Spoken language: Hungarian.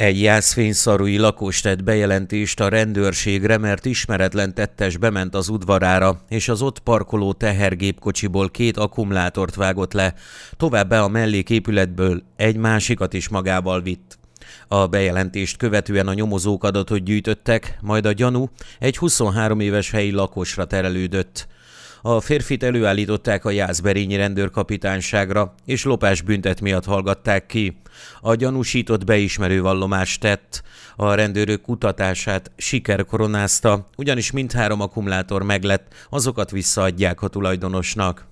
Egy jászfényszarúi lakos tett bejelentést a rendőrségre, mert ismeretlen tettes bement az udvarára, és az ott parkoló tehergépkocsiból két akkumulátort vágott le, továbbá a melléképületből egy másikat is magával vitt. A bejelentést követően a nyomozók adatot gyűjtöttek, majd a gyanú egy 23 éves helyi lakosra terelődött. A férfit előállították a Jászberényi rendőrkapitányságra, és lopás büntet miatt hallgatták ki. A gyanúsított beismerő vallomást tett. A rendőrök kutatását siker koronázta, ugyanis mindhárom akkumulátor meglett, azokat visszaadják a tulajdonosnak.